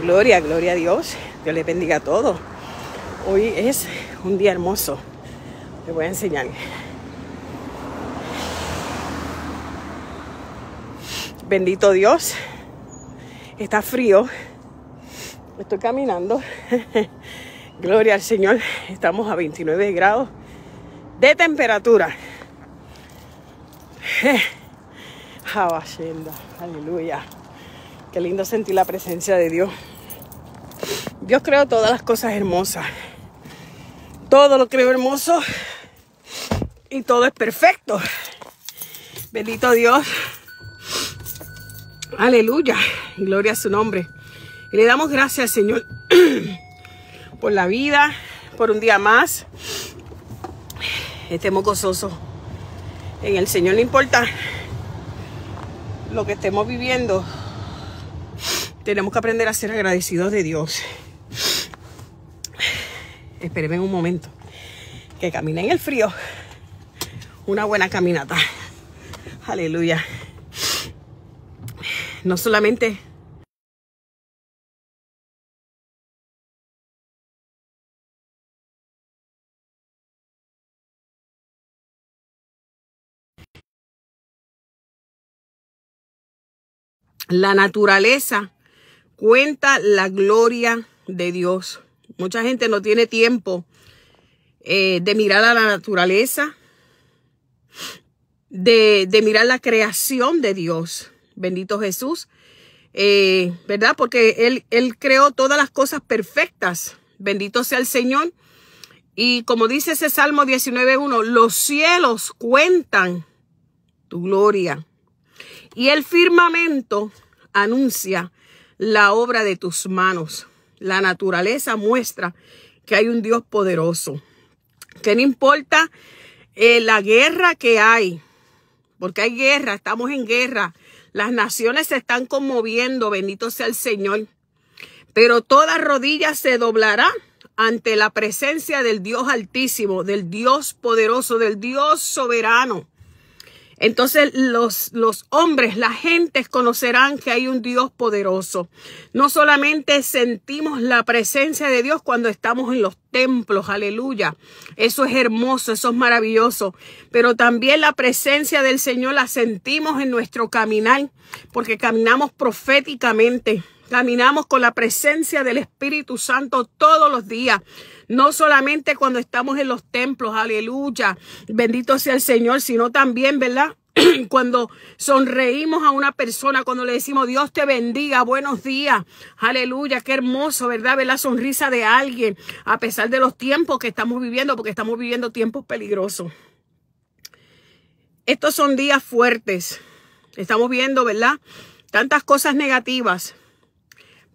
Gloria, gloria a Dios. Dios les bendiga a todos. Hoy es un día hermoso. Te voy a enseñar. Bendito Dios. Está frío. Estoy caminando. Gloria al Señor. Estamos a 29 grados de temperatura. Aleluya. Qué lindo sentir la presencia de Dios. Dios creó todas las cosas hermosas. Todo lo creo hermoso y todo es perfecto. Bendito Dios. Aleluya. Gloria a su nombre. Y le damos gracias, Señor, por la vida, por un día más. Estemos gozosos. En el Señor no importa lo que estemos viviendo, tenemos que aprender a ser agradecidos de Dios. Espérenme un momento. Que camine en el frío. Una buena caminata. Aleluya. No solamente la naturaleza cuenta la gloria de Dios. Mucha gente no tiene tiempo eh, de mirar a la naturaleza, de, mirar la creación de Dios. Bendito Jesús. Eh, ¿Verdad? Porque él, él creó todas las cosas perfectas. Bendito sea el Señor. Y como dice ese Salmo 19.1, los cielos cuentan tu gloria. Y el firmamento anuncia la obra de tus manos. La naturaleza muestra que hay un Dios poderoso. Que no importa eh, la guerra que hay, porque hay guerra, estamos en guerra. Las naciones se están conmoviendo, bendito sea el Señor. Pero toda rodilla se doblará ante la presencia del Dios altísimo, del Dios poderoso, del Dios soberano. Entonces los, los hombres, las gentes conocerán que hay un Dios poderoso. No solamente sentimos la presencia de Dios cuando estamos en los templos, aleluya. Eso es hermoso, eso es maravilloso. Pero también la presencia del Señor la sentimos en nuestro caminar, porque caminamos proféticamente. Caminamos con la presencia del Espíritu Santo todos los días. No solamente cuando estamos en los templos, aleluya, bendito sea el Señor, sino también, ¿verdad? cuando sonreímos a una persona, cuando le decimos Dios te bendiga, buenos días, aleluya, qué hermoso, ¿verdad? Ver la sonrisa de alguien, a pesar de los tiempos que estamos viviendo, porque estamos viviendo tiempos peligrosos. Estos son días fuertes. Estamos viendo, ¿verdad? Tantas cosas negativas.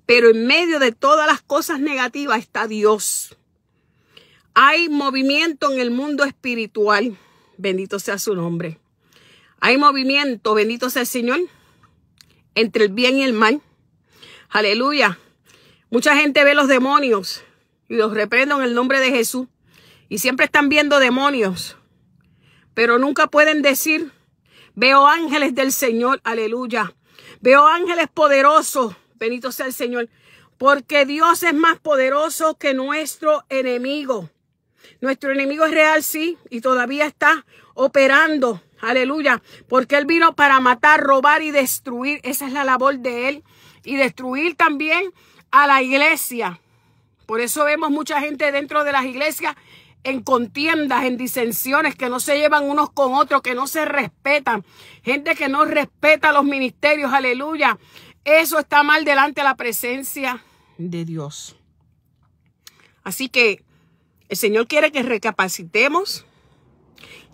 Pero en medio de todas las cosas negativas está Dios. Hay movimiento en el mundo espiritual. Bendito sea su nombre. Hay movimiento, bendito sea el Señor, entre el bien y el mal. Aleluya. Mucha gente ve los demonios y los reprenden en el nombre de Jesús. Y siempre están viendo demonios, pero nunca pueden decir, veo ángeles del Señor, aleluya. Veo ángeles poderosos, bendito sea el Señor, porque Dios es más poderoso que nuestro enemigo. Nuestro enemigo es real, sí, y todavía está operando. Aleluya, porque Él vino para matar, robar y destruir. Esa es la labor de Él. Y destruir también a la iglesia. Por eso vemos mucha gente dentro de las iglesias en contiendas, en disensiones, que no se llevan unos con otros, que no se respetan. Gente que no respeta los ministerios, aleluya. Eso está mal delante de la presencia de Dios. Así que el Señor quiere que recapacitemos,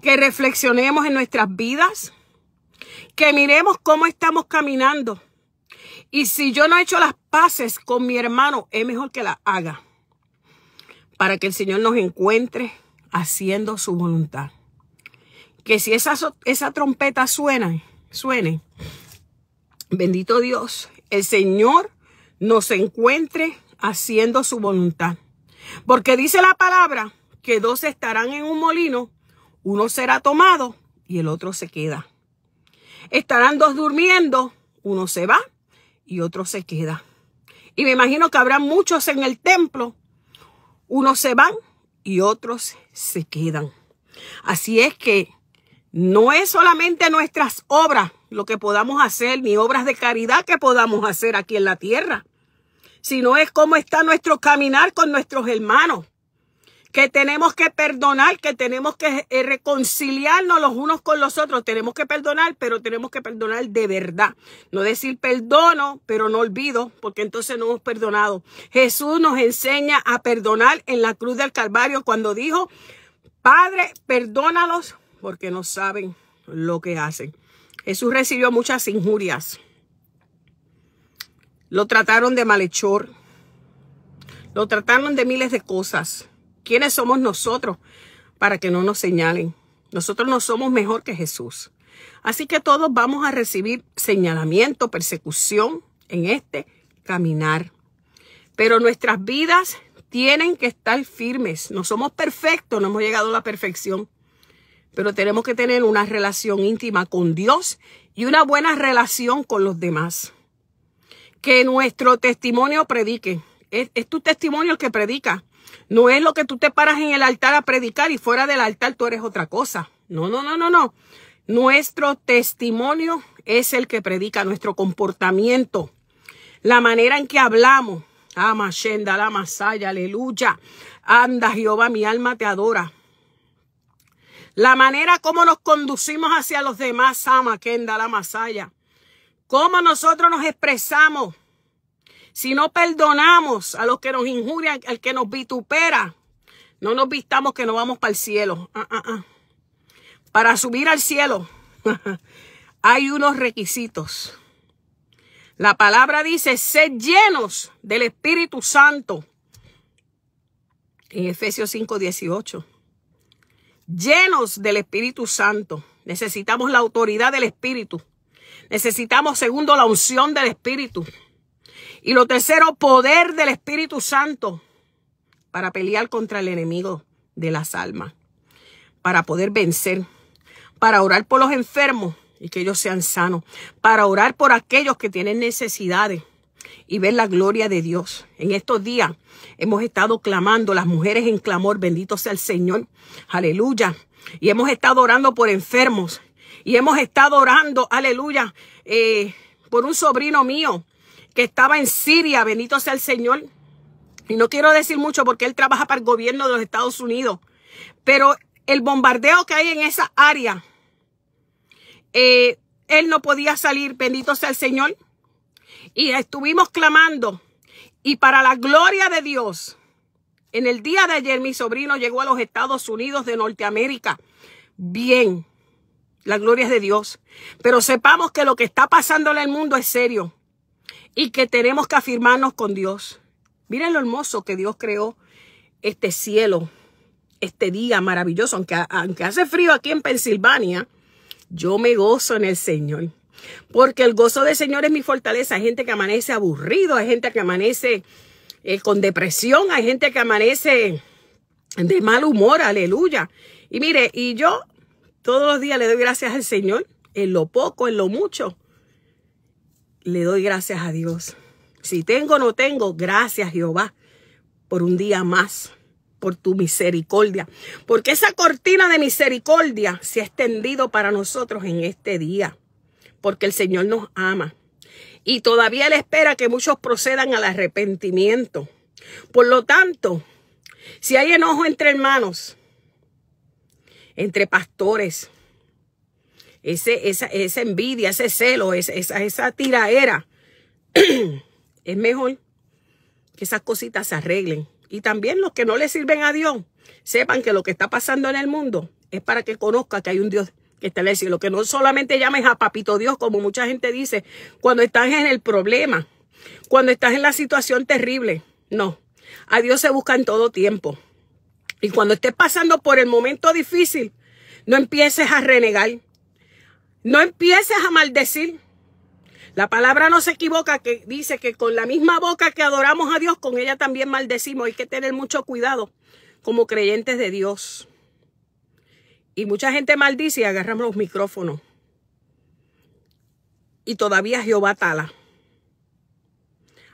que reflexionemos en nuestras vidas, que miremos cómo estamos caminando. Y si yo no he hecho las paces con mi hermano, es mejor que las haga para que el Señor nos encuentre haciendo su voluntad. Que si esa, esa trompeta suena, suene, bendito Dios, el Señor nos encuentre haciendo su voluntad. Porque dice la palabra que dos estarán en un molino, uno será tomado y el otro se queda. Estarán dos durmiendo, uno se va y otro se queda. Y me imagino que habrá muchos en el templo, unos se van y otros se quedan. Así es que no es solamente nuestras obras lo que podamos hacer, ni obras de caridad que podamos hacer aquí en la tierra sino es cómo está nuestro caminar con nuestros hermanos. Que tenemos que perdonar, que tenemos que eh, reconciliarnos los unos con los otros. Tenemos que perdonar, pero tenemos que perdonar de verdad. No decir perdono, pero no olvido, porque entonces no hemos perdonado. Jesús nos enseña a perdonar en la cruz del Calvario cuando dijo, Padre, perdónalos porque no saben lo que hacen. Jesús recibió muchas injurias. Lo trataron de malhechor. Lo trataron de miles de cosas. ¿Quiénes somos nosotros para que no nos señalen? Nosotros no somos mejor que Jesús. Así que todos vamos a recibir señalamiento, persecución en este caminar. Pero nuestras vidas tienen que estar firmes. No somos perfectos, no hemos llegado a la perfección. Pero tenemos que tener una relación íntima con Dios y una buena relación con los demás que nuestro testimonio predique. Es, tu testimonio el que predica. No es lo que tú te paras en el altar a predicar y fuera del altar tú eres otra cosa. No, no, no, no, no. Nuestro testimonio es el que predica nuestro comportamiento, la manera en que hablamos. Ama Shenda, la Masaya, aleluya. Anda, Jehová, mi alma te adora. La manera como nos conducimos hacia los demás, ama Kenda, la Masaya cómo nosotros nos expresamos, si no perdonamos a los que nos injurian, al que nos vitupera, no nos vistamos que no vamos para el cielo. Ah, ah, ah. Para subir al cielo hay unos requisitos. La palabra dice, sed llenos del Espíritu Santo. En Efesios 5, 18. Llenos del Espíritu Santo. Necesitamos la autoridad del Espíritu. Necesitamos, segundo, la unción del Espíritu. Y lo tercero, poder del Espíritu Santo para pelear contra el enemigo de las almas, para poder vencer, para orar por los enfermos y que ellos sean sanos, para orar por aquellos que tienen necesidades y ver la gloria de Dios. En estos días hemos estado clamando, las mujeres en clamor, bendito sea el Señor, aleluya, y hemos estado orando por enfermos y hemos estado orando, aleluya, eh, por un sobrino mío que estaba en Siria, bendito sea el Señor. Y no quiero decir mucho porque él trabaja para el gobierno de los Estados Unidos. Pero el bombardeo que hay en esa área, eh, él no podía salir, bendito sea el Señor. Y estuvimos clamando. Y para la gloria de Dios, en el día de ayer mi sobrino llegó a los Estados Unidos de Norteamérica. Bien, la gloria es de Dios. Pero sepamos que lo que está pasando en el mundo es serio y que tenemos que afirmarnos con Dios. Miren lo hermoso que Dios creó este cielo, este día maravilloso, aunque, aunque hace frío aquí en Pensilvania, yo me gozo en el Señor. Porque el gozo del Señor es mi fortaleza. Hay gente que amanece aburrido, hay gente que amanece eh, con depresión, hay gente que amanece de mal humor, aleluya. Y mire, y yo todos los días le doy gracias al Señor, en lo poco, en lo mucho. Le doy gracias a Dios. Si tengo o no tengo, gracias Jehová por un día más, por tu misericordia. Porque esa cortina de misericordia se ha extendido para nosotros en este día. Porque el Señor nos ama. Y todavía Él espera que muchos procedan al arrepentimiento. Por lo tanto, si hay enojo entre hermanos, entre pastores. Ese, esa, esa envidia, ese celo, esa, esa, tiraera. es mejor que esas cositas se arreglen. Y también los que no le sirven a Dios, sepan que lo que está pasando en el mundo es para que conozca que hay un Dios que está en Que no solamente llames a papito Dios, como mucha gente dice, cuando estás en el problema, cuando estás en la situación terrible. No, a Dios se busca en todo tiempo. Y cuando estés pasando por el momento difícil, no empieces a renegar. No empieces a maldecir. La palabra no se equivoca que dice que con la misma boca que adoramos a Dios, con ella también maldecimos. Hay que tener mucho cuidado como creyentes de Dios. Y mucha gente maldice y agarramos los micrófonos. Y todavía Jehová tala.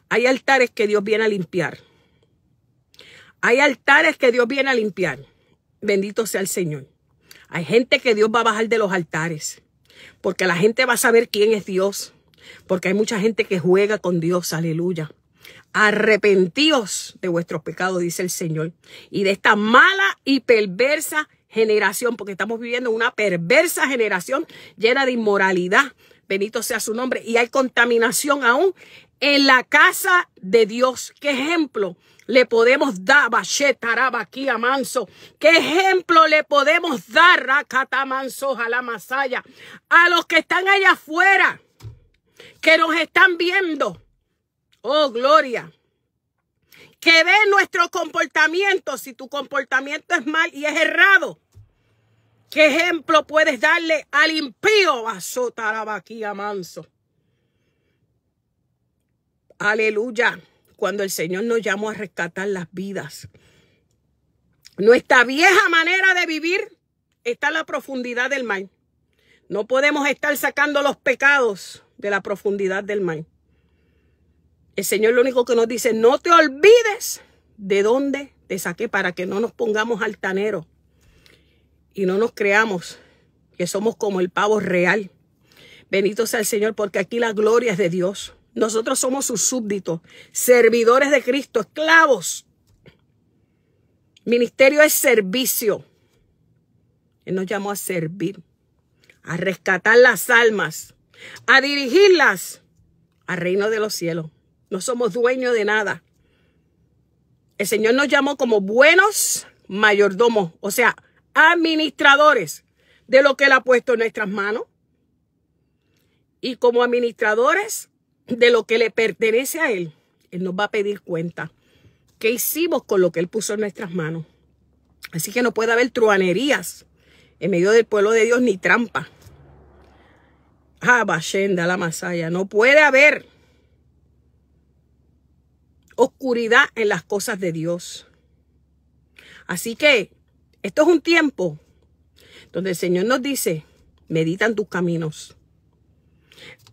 Hay altares que Dios viene a limpiar. Hay altares que Dios viene a limpiar. Bendito sea el Señor. Hay gente que Dios va a bajar de los altares. Porque la gente va a saber quién es Dios. Porque hay mucha gente que juega con Dios. Aleluya. Arrepentíos de vuestros pecados, dice el Señor. Y de esta mala y perversa generación. Porque estamos viviendo una perversa generación llena de inmoralidad. Bendito sea su nombre. Y hay contaminación aún en la casa de Dios. ¿Qué ejemplo le podemos dar? a Manso. ¿Qué ejemplo le podemos dar a Manso a la Masaya? A los que están allá afuera, que nos están viendo. Oh, gloria. Que ve nuestro comportamiento. Si tu comportamiento es mal y es errado. ¿Qué ejemplo puedes darle al impío? a Manso. Aleluya. Cuando el Señor nos llamó a rescatar las vidas. Nuestra vieja manera de vivir está en la profundidad del mar. No podemos estar sacando los pecados de la profundidad del mar. El Señor lo único que nos dice, no te olvides de dónde te saqué para que no nos pongamos altaneros y no nos creamos que somos como el pavo real. Bendito sea el Señor porque aquí la gloria es de Dios. Nosotros somos sus súbditos, servidores de Cristo, esclavos. Ministerio es servicio. Él nos llamó a servir, a rescatar las almas, a dirigirlas al reino de los cielos. No somos dueños de nada. El Señor nos llamó como buenos mayordomos, o sea, administradores de lo que Él ha puesto en nuestras manos. Y como administradores de lo que le pertenece a Él, Él nos va a pedir cuenta. ¿Qué hicimos con lo que Él puso en nuestras manos? Así que no puede haber truanerías en medio del pueblo de Dios ni trampa. Ah, la Masaya. No puede haber oscuridad en las cosas de Dios. Así que esto es un tiempo donde el Señor nos dice, meditan tus caminos.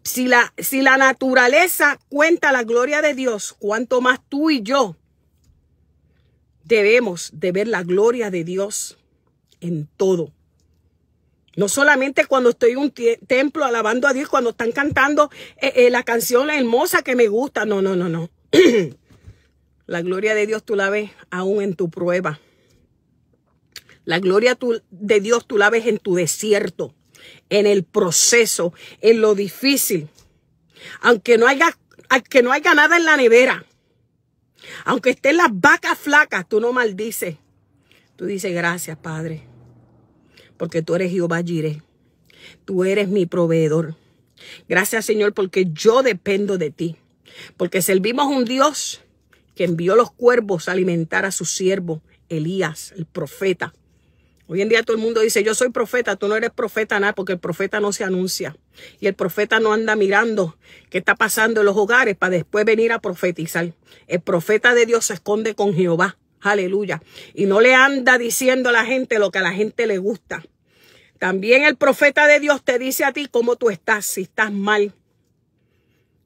Si la, naturaleza cuenta la gloria de Dios, cuanto más tú y yo debemos de ver la gloria de Dios en todo. No solamente cuando estoy en un templo alabando a Dios, cuando están cantando eh, eh, la canción hermosa que me gusta. No, no, no, no. la gloria de Dios tú la ves aún en tu prueba. La gloria de Dios tú la ves en tu desierto en el proceso, en lo difícil. Aunque no haya, aunque no haya nada en la nevera. Aunque estén las vacas flacas, tú no maldices. Tú dices gracias, Padre. Porque tú eres Jehová Jireh. Tú eres mi proveedor. Gracias, Señor, porque yo dependo de ti. Porque servimos un Dios que envió los cuervos a alimentar a su siervo, Elías, el profeta. Hoy en día todo el mundo dice, yo soy profeta, tú no eres profeta nada, porque el profeta no se anuncia. Y el profeta no anda mirando qué está pasando en los hogares para después venir a profetizar. El profeta de Dios se esconde con Jehová. Aleluya. Y no le anda diciendo a la gente lo que a la gente le gusta. También el profeta de Dios te dice a ti cómo tú estás, si estás mal.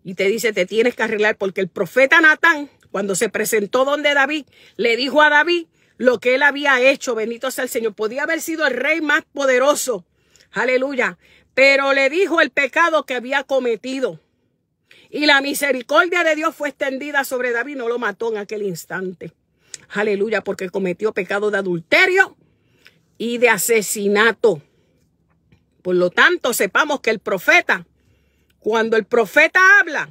Y te dice, te tienes que arreglar, porque el profeta Natán, cuando se presentó donde David, le dijo a David lo que él había hecho, bendito sea el Señor. Podía haber sido el rey más poderoso, aleluya, pero le dijo el pecado que había cometido. Y la misericordia de Dios fue extendida sobre David, no lo mató en aquel instante. Aleluya, porque cometió pecado de adulterio y de asesinato. Por lo tanto, sepamos que el profeta, cuando el profeta habla,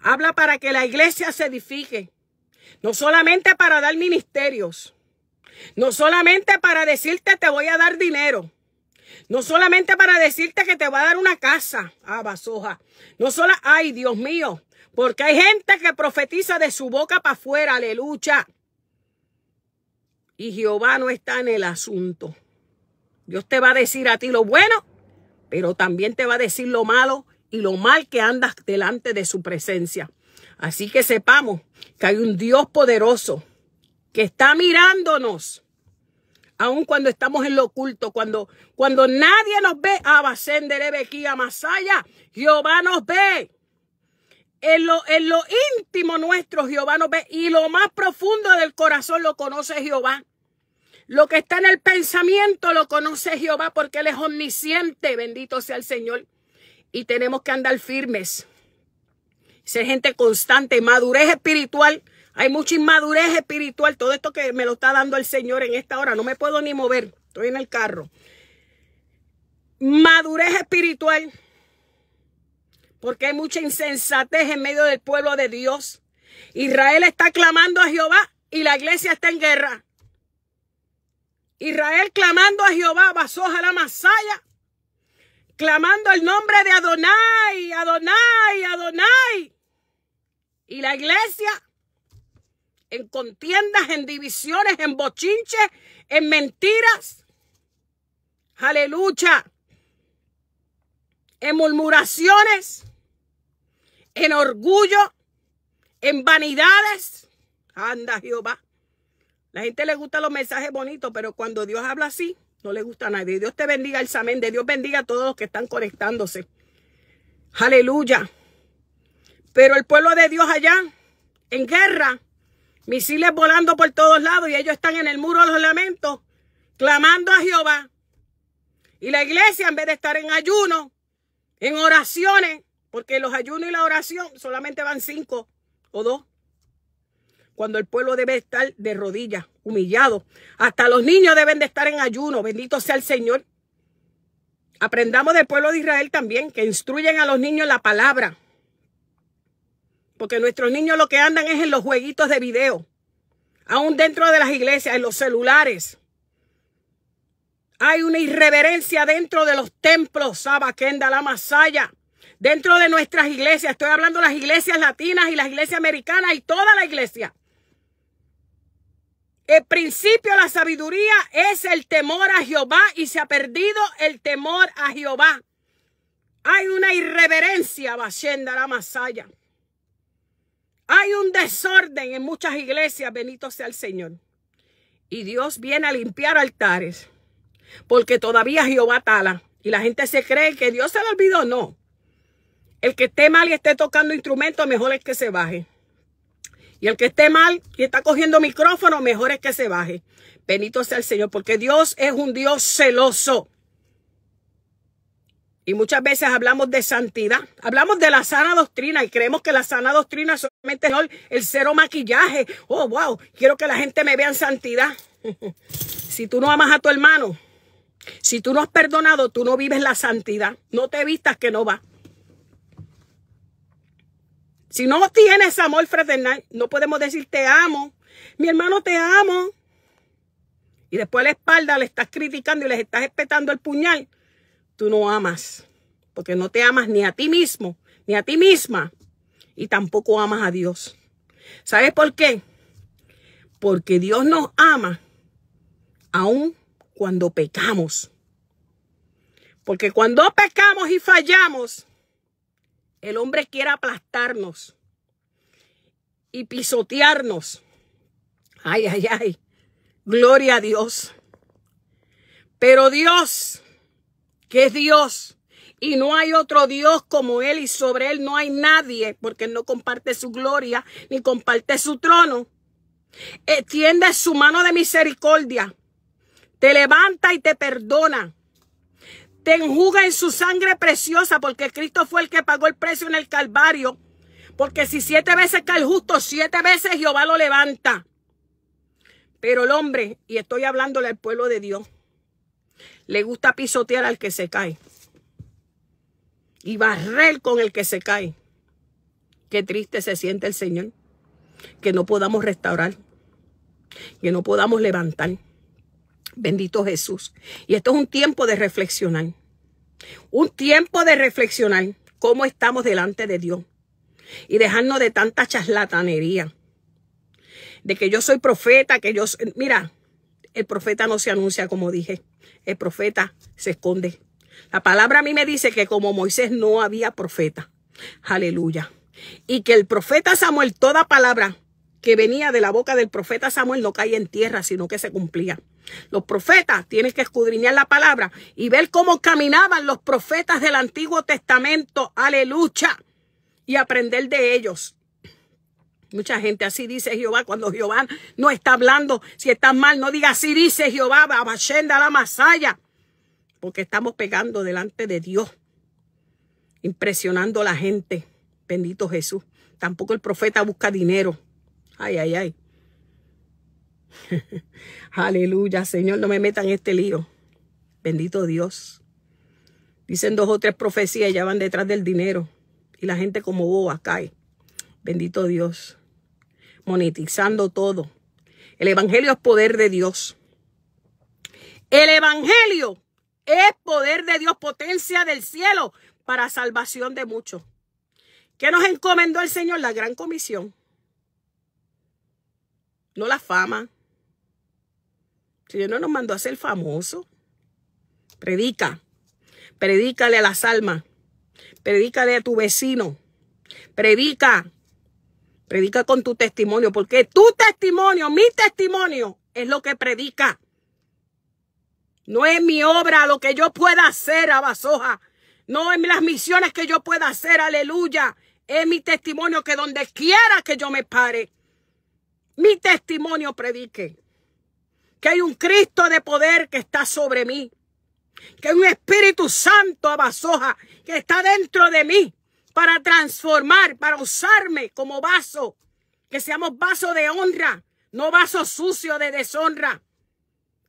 habla para que la iglesia se edifique, no solamente para dar ministerios. No solamente para decirte te voy a dar dinero. No solamente para decirte que te va a dar una casa. Ah, basoja. No solo, ay, Dios mío. Porque hay gente que profetiza de su boca para afuera. Aleluya. Y Jehová no está en el asunto. Dios te va a decir a ti lo bueno, pero también te va a decir lo malo y lo mal que andas delante de su presencia. Así que sepamos que hay un Dios poderoso que está mirándonos. Aun cuando estamos en lo oculto, cuando, cuando nadie nos ve, Abacén de Lebequía, Masaya, Jehová nos ve. En lo, en lo íntimo nuestro, Jehová nos ve. Y lo más profundo del corazón lo conoce Jehová. Lo que está en el pensamiento lo conoce Jehová porque Él es omnisciente. Bendito sea el Señor. Y tenemos que andar firmes ser gente constante, madurez espiritual. Hay mucha inmadurez espiritual. Todo esto que me lo está dando el Señor en esta hora. No me puedo ni mover. Estoy en el carro. Madurez espiritual. Porque hay mucha insensatez en medio del pueblo de Dios. Israel está clamando a Jehová y la iglesia está en guerra. Israel clamando a Jehová, a la masaya, clamando el nombre de Adonai, Adonai, Adonai. Y la iglesia en contiendas, en divisiones, en bochinches, en mentiras. Aleluya. En murmuraciones, en orgullo, en vanidades. Anda Jehová. La gente le gusta los mensajes bonitos, pero cuando Dios habla así, no le gusta a nadie. Dios te bendiga, el samén. De Dios bendiga a todos los que están conectándose. Aleluya. Pero el pueblo de Dios allá, en guerra, misiles volando por todos lados y ellos están en el muro de los lamentos, clamando a Jehová. Y la iglesia, en vez de estar en ayuno, en oraciones, porque los ayunos y la oración solamente van cinco o dos, cuando el pueblo debe estar de rodillas, humillado. Hasta los niños deben de estar en ayuno, bendito sea el Señor. Aprendamos del pueblo de Israel también, que instruyen a los niños la palabra, porque nuestros niños lo que andan es en los jueguitos de video. Aún dentro de las iglesias, en los celulares. Hay una irreverencia dentro de los templos, Kenda, la Masaya. Dentro de nuestras iglesias, estoy hablando de las iglesias latinas y las iglesias americanas y toda la iglesia. El principio de la sabiduría es el temor a Jehová y se ha perdido el temor a Jehová. Hay una irreverencia, Bashenda, la Masaya. Hay un desorden en muchas iglesias, benito sea el Señor. Y Dios viene a limpiar altares, porque todavía Jehová tala. Y la gente se cree que Dios se lo olvidó. No. El que esté mal y esté tocando instrumentos, mejor es que se baje. Y el que esté mal y está cogiendo micrófono, mejor es que se baje. Benito sea el Señor, porque Dios es un Dios celoso. Y muchas veces hablamos de santidad, hablamos de la sana doctrina y creemos que la sana doctrina solamente es el cero maquillaje. Oh, wow, quiero que la gente me vea en santidad. si tú no amas a tu hermano, si tú no has perdonado, tú no vives la santidad. No te vistas que no va. Si no tienes amor fraternal, no podemos decir te amo, mi hermano te amo. Y después a la espalda le estás criticando y les estás espetando el puñal tú no amas, porque no te amas ni a ti mismo, ni a ti misma, y tampoco amas a Dios. ¿Sabes por qué? Porque Dios nos ama Aún cuando pecamos. Porque cuando pecamos y fallamos, el hombre quiere aplastarnos y pisotearnos. Ay, ay, ay. Gloria a Dios. Pero Dios que es Dios. Y no hay otro Dios como Él y sobre Él no hay nadie, porque Él no comparte su gloria ni comparte su trono. Extiende su mano de misericordia, te levanta y te perdona. Te enjuga en su sangre preciosa, porque Cristo fue el que pagó el precio en el Calvario. Porque si siete veces cae el justo, siete veces Jehová lo levanta. Pero el hombre, y estoy hablándole al pueblo de Dios, le gusta pisotear al que se cae. Y barrer con el que se cae. Qué triste se siente el Señor. Que no podamos restaurar. Que no podamos levantar. Bendito Jesús. Y esto es un tiempo de reflexionar. Un tiempo de reflexionar cómo estamos delante de Dios. Y dejarnos de tanta charlatanería. De que yo soy profeta, que yo Mira, el profeta no se anuncia como dije el profeta se esconde. La palabra a mí me dice que como Moisés no había profeta. Aleluya. Y que el profeta Samuel, toda palabra que venía de la boca del profeta Samuel no caía en tierra, sino que se cumplía. Los profetas tienen que escudriñar la palabra y ver cómo caminaban los profetas del Antiguo Testamento. Aleluya. Y aprender de ellos. Mucha gente así dice Jehová cuando Jehová no está hablando. Si está mal, no diga así dice Jehová, a la Masaya. Porque estamos pegando delante de Dios, impresionando a la gente. Bendito Jesús. Tampoco el profeta busca dinero. Ay, ay, ay. Aleluya, Señor, no me metan en este lío. Bendito Dios. Dicen dos o tres profecías, ya van detrás del dinero. Y la gente como boba cae. Bendito Dios monetizando todo. El Evangelio es poder de Dios. El Evangelio es poder de Dios, potencia del cielo para salvación de muchos. ¿Qué nos encomendó el Señor? La gran comisión. No la fama. Si Señor no nos mandó a ser famoso, Predica. Predícale a las almas. Predícale a tu vecino. Predica Predica con tu testimonio, porque tu testimonio, mi testimonio, es lo que predica. No es mi obra, lo que yo pueda hacer, Abasoja. No es las misiones que yo pueda hacer, aleluya. Es mi testimonio que donde quiera que yo me pare, mi testimonio predique. Que hay un Cristo de poder que está sobre mí. Que hay un Espíritu Santo, Abasoja, que está dentro de mí para transformar, para usarme como vaso. Que seamos vaso de honra, no vaso sucio de deshonra.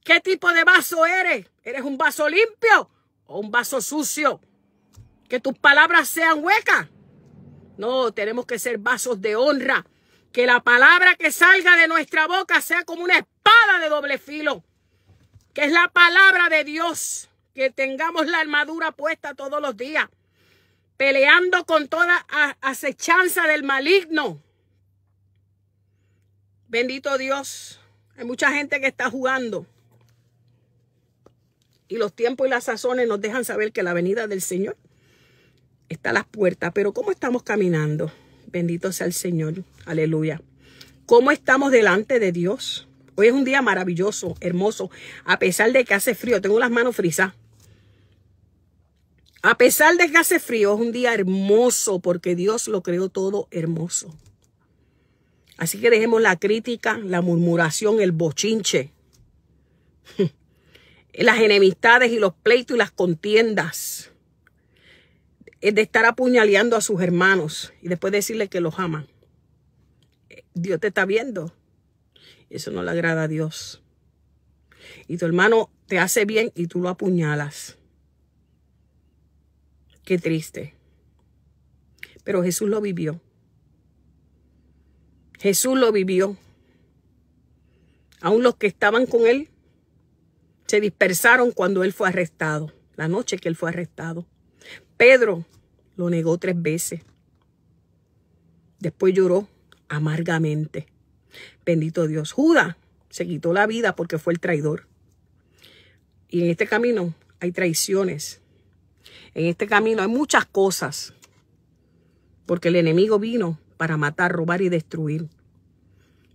¿Qué tipo de vaso eres? ¿Eres un vaso limpio o un vaso sucio? Que tus palabras sean huecas. No, tenemos que ser vasos de honra. Que la palabra que salga de nuestra boca sea como una espada de doble filo. Que es la palabra de Dios. Que tengamos la armadura puesta todos los días peleando con toda acechanza del maligno. Bendito Dios, hay mucha gente que está jugando. Y los tiempos y las sazones nos dejan saber que la venida del Señor está a las puertas. Pero ¿cómo estamos caminando? Bendito sea el Señor. Aleluya. ¿Cómo estamos delante de Dios? Hoy es un día maravilloso, hermoso, a pesar de que hace frío. Tengo las manos frisas a pesar de que hace frío, es un día hermoso porque Dios lo creó todo hermoso. Así que dejemos la crítica, la murmuración, el bochinche, las enemistades y los pleitos y las contiendas. Es eh, de estar apuñaleando a sus hermanos y después decirle que los aman. Dios te está viendo. Eso no le agrada a Dios. Y tu hermano te hace bien y tú lo apuñalas. Qué triste. Pero Jesús lo vivió. Jesús lo vivió. Aún los que estaban con él se dispersaron cuando él fue arrestado, la noche que él fue arrestado. Pedro lo negó tres veces. Después lloró amargamente. Bendito Dios. Judas se quitó la vida porque fue el traidor. Y en este camino hay traiciones, en este camino hay muchas cosas. Porque el enemigo vino para matar, robar y destruir.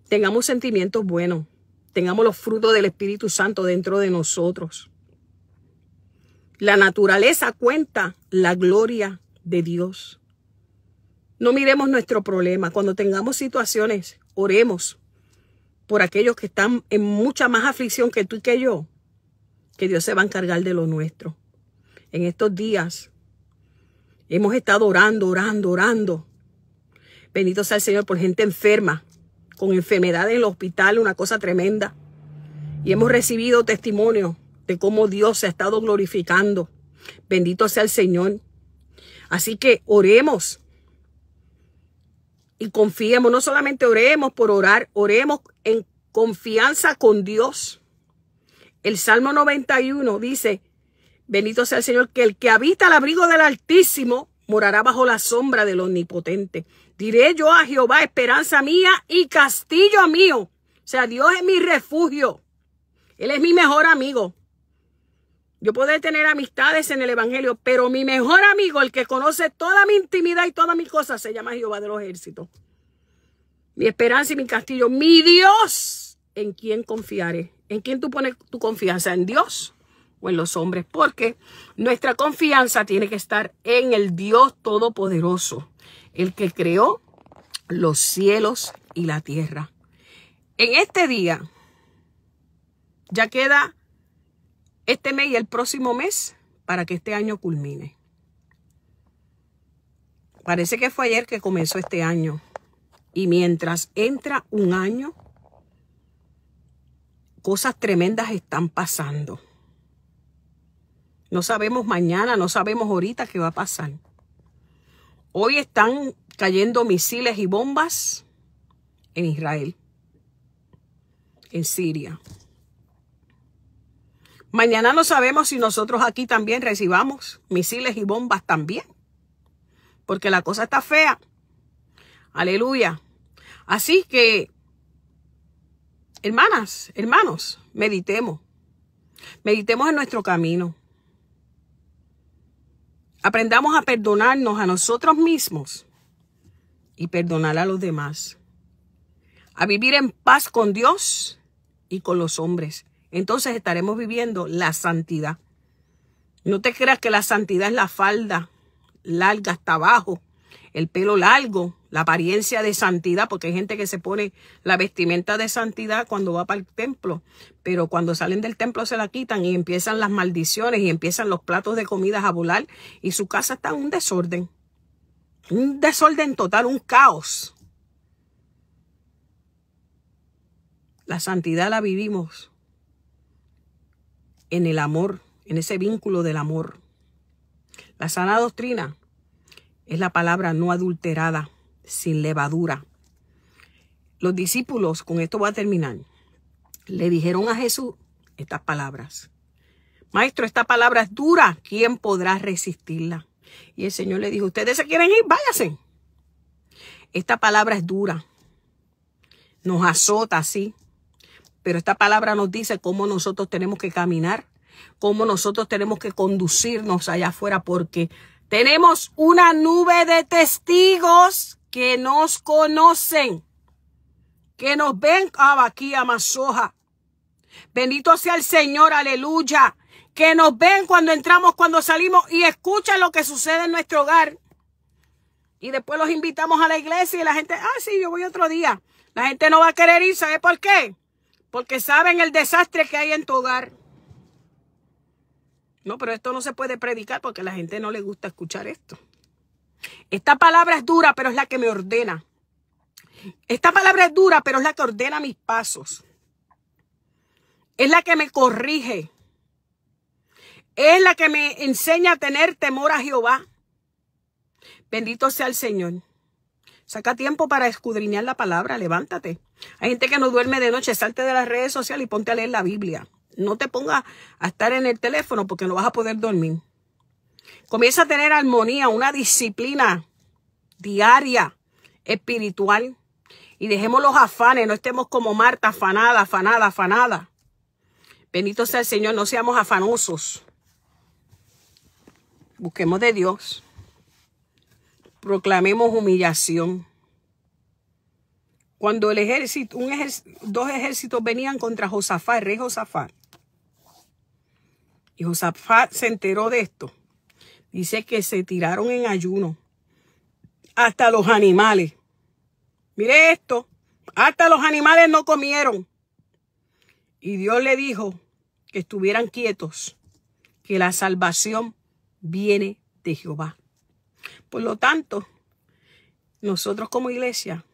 Tengamos sentimientos buenos. Tengamos los frutos del Espíritu Santo dentro de nosotros. La naturaleza cuenta la gloria de Dios. No miremos nuestro problema. Cuando tengamos situaciones, oremos por aquellos que están en mucha más aflicción que tú y que yo, que Dios se va a encargar de lo nuestro en estos días. Hemos estado orando, orando, orando. Bendito sea el Señor por gente enferma, con enfermedades en el hospital, una cosa tremenda. Y hemos recibido testimonio de cómo Dios se ha estado glorificando. Bendito sea el Señor. Así que oremos y confiemos, no solamente oremos por orar, oremos en confianza con Dios. El Salmo 91 dice, Bendito sea el Señor, que el que habita al abrigo del Altísimo morará bajo la sombra del Omnipotente. Diré yo a Jehová, esperanza mía y castillo mío. O sea, Dios es mi refugio. Él es mi mejor amigo. Yo puedo tener amistades en el Evangelio, pero mi mejor amigo, el que conoce toda mi intimidad y todas mis cosas, se llama Jehová de los ejércitos. Mi esperanza y mi castillo, mi Dios, en quién confiaré. ¿En quién tú pones tu confianza? ¿En Dios? o en los hombres, porque nuestra confianza tiene que estar en el Dios Todopoderoso, el que creó los cielos y la tierra. En este día, ya queda este mes y el próximo mes para que este año culmine. Parece que fue ayer que comenzó este año. Y mientras entra un año, cosas tremendas están pasando. No sabemos mañana, no sabemos ahorita qué va a pasar. Hoy están cayendo misiles y bombas en Israel, en Siria. Mañana no sabemos si nosotros aquí también recibamos misiles y bombas también, porque la cosa está fea. Aleluya. Así que, hermanas, hermanos, meditemos. Meditemos en nuestro camino. Aprendamos a perdonarnos a nosotros mismos y perdonar a los demás. A vivir en paz con Dios y con los hombres. Entonces estaremos viviendo la santidad. No te creas que la santidad es la falda larga hasta abajo, el pelo largo, la apariencia de santidad, porque hay gente que se pone la vestimenta de santidad cuando va para el templo, pero cuando salen del templo se la quitan y empiezan las maldiciones y empiezan los platos de comidas a volar y su casa está en un desorden, un desorden total, un caos. La santidad la vivimos en el amor, en ese vínculo del amor. La sana doctrina es la palabra no adulterada sin levadura. Los discípulos, con esto voy a terminar, le dijeron a Jesús estas palabras. Maestro, esta palabra es dura, ¿quién podrá resistirla? Y el Señor le dijo, ustedes se quieren ir, váyase. Esta palabra es dura, nos azota, sí, pero esta palabra nos dice cómo nosotros tenemos que caminar, cómo nosotros tenemos que conducirnos allá afuera, porque tenemos una nube de testigos que nos conocen, que nos ven ah, aquí a Masoja. Bendito sea el Señor, aleluya. Que nos ven cuando entramos, cuando salimos y escuchan lo que sucede en nuestro hogar. Y después los invitamos a la iglesia y la gente, ah, sí, yo voy otro día. La gente no va a querer ir, ¿sabe por qué? Porque saben el desastre que hay en tu hogar. No, pero esto no se puede predicar porque a la gente no le gusta escuchar esto. Esta palabra es dura, pero es la que me ordena. Esta palabra es dura, pero es la que ordena mis pasos. Es la que me corrige. Es la que me enseña a tener temor a Jehová. Bendito sea el Señor. Saca tiempo para escudriñar la palabra, levántate. Hay gente que no duerme de noche, salte de las redes sociales y ponte a leer la Biblia. No te pongas a estar en el teléfono porque no vas a poder dormir. Comienza a tener armonía, una disciplina diaria, espiritual. Y dejemos los afanes, no estemos como Marta, afanada, afanada, afanada. Bendito sea el Señor, no seamos afanosos. Busquemos de Dios. Proclamemos humillación. Cuando el ejército, un dos ejércitos venían contra Josafat, el rey Josafat. Y Josafat se enteró de esto. Dice que se tiraron en ayuno. Hasta los animales. Mire esto. Hasta los animales no comieron. Y Dios le dijo que estuvieran quietos, que la salvación viene de Jehová. Por lo tanto, nosotros como iglesia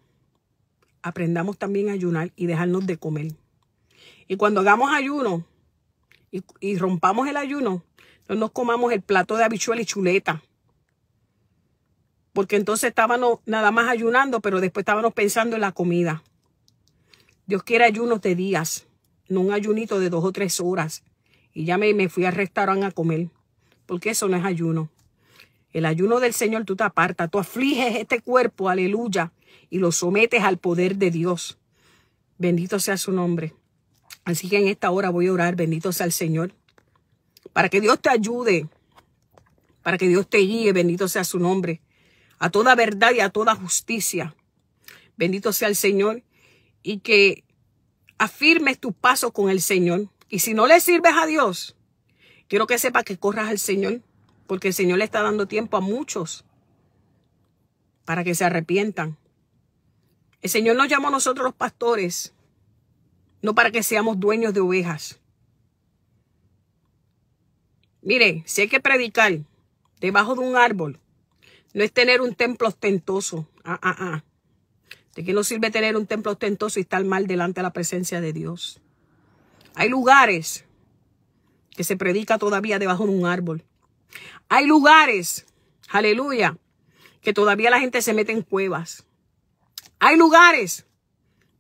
aprendamos también a ayunar y dejarnos de comer. Y cuando hagamos ayuno y, y rompamos el ayuno, no nos comamos el plato de habichuela y chuleta. Porque entonces estábamos nada más ayunando, pero después estábamos pensando en la comida. Dios quiere ayunos de días, no un ayunito de dos o tres horas. Y ya me, me fui al restaurante a comer, porque eso no es ayuno. El ayuno del Señor tú te apartas, tú afliges este cuerpo, aleluya, y lo sometes al poder de Dios. Bendito sea su nombre. Así que en esta hora voy a orar, bendito sea el Señor para que Dios te ayude, para que Dios te guíe, bendito sea su nombre, a toda verdad y a toda justicia. Bendito sea el Señor y que afirmes tu paso con el Señor. Y si no le sirves a Dios, quiero que sepas que corras al Señor, porque el Señor le está dando tiempo a muchos para que se arrepientan. El Señor nos llamó a nosotros los pastores, no para que seamos dueños de ovejas. Mire, si hay que predicar debajo de un árbol, no es tener un templo ostentoso. Ah, ah, ah, ¿De qué nos sirve tener un templo ostentoso y estar mal delante de la presencia de Dios? Hay lugares que se predica todavía debajo de un árbol. Hay lugares, aleluya, que todavía la gente se mete en cuevas. Hay lugares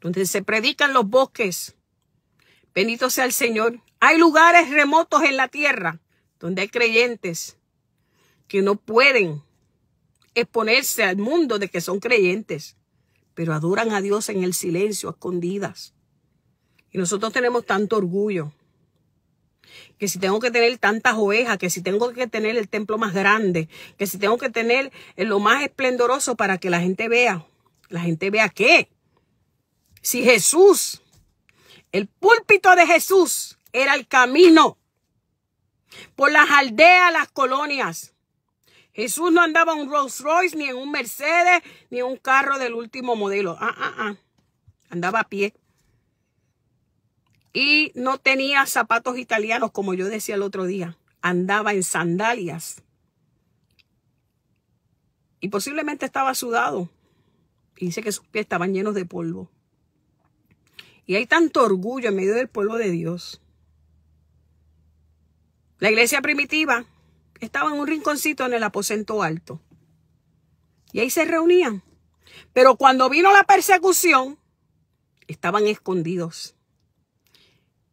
donde se predican los bosques. Bendito sea el Señor. Hay lugares remotos en la tierra donde hay creyentes que no pueden exponerse al mundo de que son creyentes, pero adoran a Dios en el silencio, escondidas. Y nosotros tenemos tanto orgullo, que si tengo que tener tantas ovejas, que si tengo que tener el templo más grande, que si tengo que tener lo más esplendoroso para que la gente vea, la gente vea qué. Si Jesús, el púlpito de Jesús era el camino por las aldeas, las colonias. Jesús no andaba en un Rolls Royce, ni en un Mercedes, ni en un carro del último modelo. Ah, ah, ah. Andaba a pie. Y no tenía zapatos italianos, como yo decía el otro día. Andaba en sandalias. Y posiblemente estaba sudado. Y dice que sus pies estaban llenos de polvo. Y hay tanto orgullo en medio del pueblo de Dios. La iglesia primitiva estaba en un rinconcito en el aposento alto. Y ahí se reunían. Pero cuando vino la persecución, estaban escondidos.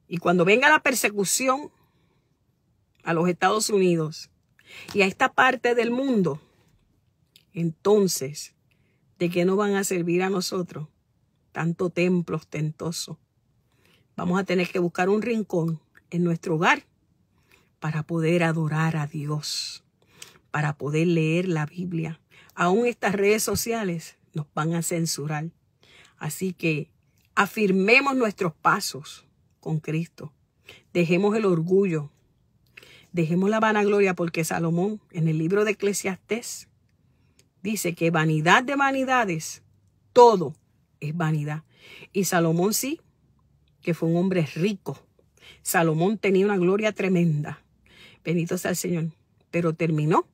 Y cuando venga la persecución a los Estados Unidos y a esta parte del mundo, entonces, ¿de qué nos van a servir a nosotros tanto templo ostentoso? Vamos a tener que buscar un rincón en nuestro hogar para poder adorar a Dios, para poder leer la Biblia. Aún estas redes sociales nos van a censurar. Así que afirmemos nuestros pasos con Cristo. Dejemos el orgullo. Dejemos la vanagloria porque Salomón en el libro de Eclesiastés dice que vanidad de vanidades, todo es vanidad. Y Salomón sí, que fue un hombre rico. Salomón tenía una gloria tremenda. Bendito sea el Señor. Pero terminó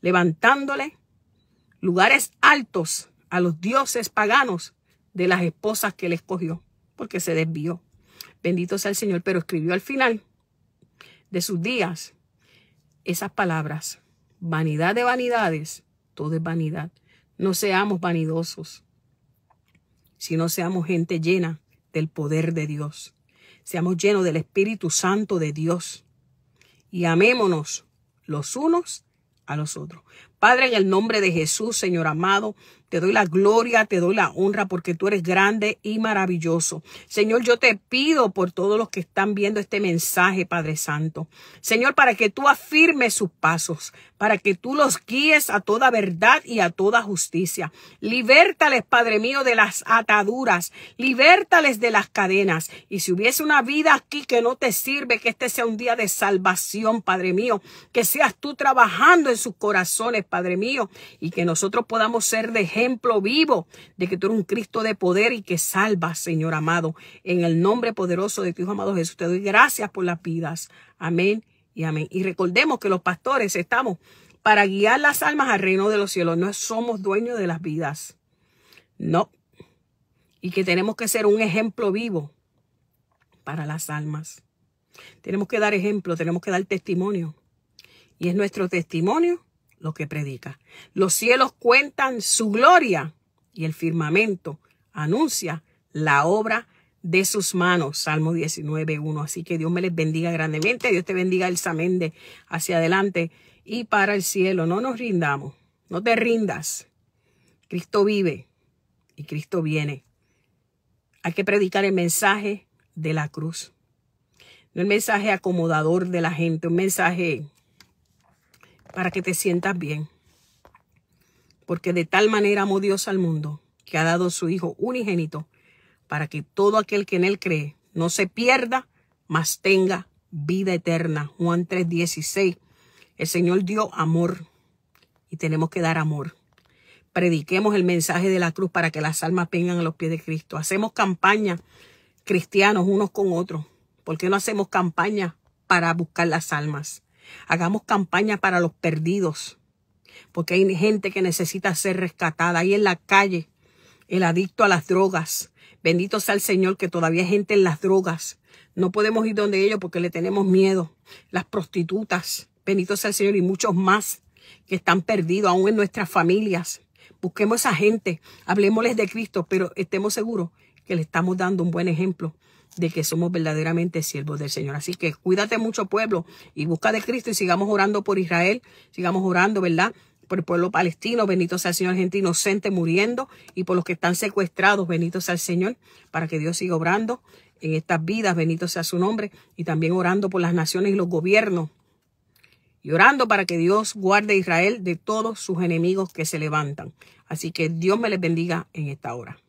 levantándole lugares altos a los dioses paganos de las esposas que él escogió, porque se desvió. Bendito sea el Señor, pero escribió al final de sus días esas palabras, vanidad de vanidades, todo es vanidad. No seamos vanidosos, sino seamos gente llena del poder de Dios. Seamos llenos del Espíritu Santo de Dios y amémonos los unos a los otros. Padre, en el nombre de Jesús, Señor amado, te doy la gloria, te doy la honra porque tú eres grande y maravilloso. Señor, yo te pido por todos los que están viendo este mensaje, Padre Santo. Señor, para que tú afirmes sus pasos, para que tú los guíes a toda verdad y a toda justicia. Libértales, Padre mío, de las ataduras, libértales de las cadenas. Y si hubiese una vida aquí que no te sirve, que este sea un día de salvación, Padre mío, que seas tú trabajando en sus corazones, Padre mío, y que nosotros podamos ser de ejemplo vivo de que tú eres un Cristo de poder y que salvas, Señor amado. En el nombre poderoso de tu Hijo amado Jesús, te doy gracias por las vidas. Amén y amén. Y recordemos que los pastores estamos para guiar las almas al reino de los cielos. No somos dueños de las vidas. No. Y que tenemos que ser un ejemplo vivo para las almas. Tenemos que dar ejemplo, tenemos que dar testimonio. Y es nuestro testimonio lo que predica. Los cielos cuentan su gloria y el firmamento anuncia la obra de sus manos. Salmo 19, 1. Así que Dios me les bendiga grandemente. Dios te bendiga el zamende hacia adelante y para el cielo. No nos rindamos. No te rindas. Cristo vive y Cristo viene. Hay que predicar el mensaje de la cruz. No el mensaje acomodador de la gente, un mensaje para que te sientas bien. Porque de tal manera amó Dios al mundo que ha dado su Hijo unigénito para que todo aquel que en él cree no se pierda, mas tenga vida eterna. Juan 3:16. El Señor dio amor y tenemos que dar amor. Prediquemos el mensaje de la cruz para que las almas vengan a los pies de Cristo. Hacemos campaña cristianos unos con otros. ¿Por qué no hacemos campaña para buscar las almas? Hagamos campaña para los perdidos, porque hay gente que necesita ser rescatada ahí en la calle, el adicto a las drogas. Bendito sea el Señor que todavía hay gente en las drogas. No podemos ir donde ellos porque le tenemos miedo. Las prostitutas, bendito sea el Señor y muchos más que están perdidos aún en nuestras familias. Busquemos a esa gente, hablemosles de Cristo, pero estemos seguros que le estamos dando un buen ejemplo de que somos verdaderamente siervos del Señor. Así que cuídate mucho pueblo y busca de Cristo y sigamos orando por Israel, sigamos orando, ¿verdad? por el pueblo palestino, bendito sea el Señor, gente inocente muriendo, y por los que están secuestrados, bendito sea el Señor, para que Dios siga obrando en estas vidas, bendito sea su nombre, y también orando por las naciones y los gobiernos, y orando para que Dios guarde a Israel de todos sus enemigos que se levantan. Así que Dios me les bendiga en esta hora.